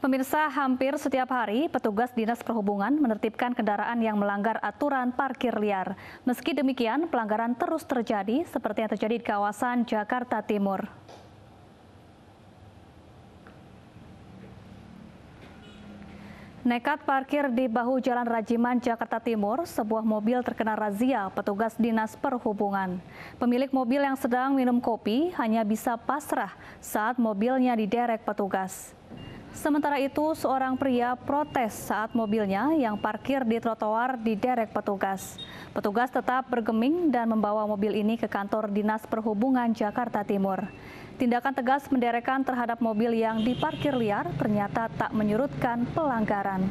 Pemirsa, hampir setiap hari petugas Dinas Perhubungan menertibkan kendaraan yang melanggar aturan parkir liar. Meski demikian, pelanggaran terus terjadi seperti yang terjadi di kawasan Jakarta Timur. Nekat parkir di bahu Jalan Rajiman, Jakarta Timur, sebuah mobil terkena razia petugas dinas perhubungan. Pemilik mobil yang sedang minum kopi hanya bisa pasrah saat mobilnya diderek petugas. Sementara itu, seorang pria protes saat mobilnya yang parkir di trotoar diderek petugas. Petugas tetap bergeming dan membawa mobil ini ke kantor Dinas Perhubungan Jakarta Timur. Tindakan tegas menderekan terhadap mobil yang diparkir liar ternyata tak menyurutkan pelanggaran.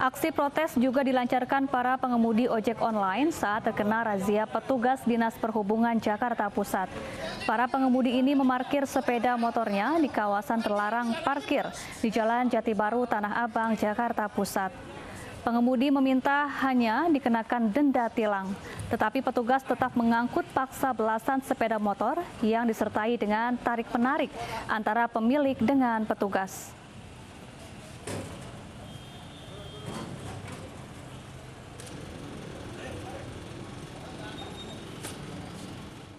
Aksi protes juga dilancarkan para pengemudi ojek online saat terkena razia petugas Dinas Perhubungan Jakarta Pusat. Para pengemudi ini memarkir sepeda motornya di kawasan terlarang parkir di Jalan Jati Baru Tanah Abang, Jakarta Pusat. Pengemudi meminta hanya dikenakan denda tilang, tetapi petugas tetap mengangkut paksa belasan sepeda motor yang disertai dengan tarik-menarik antara pemilik dengan petugas.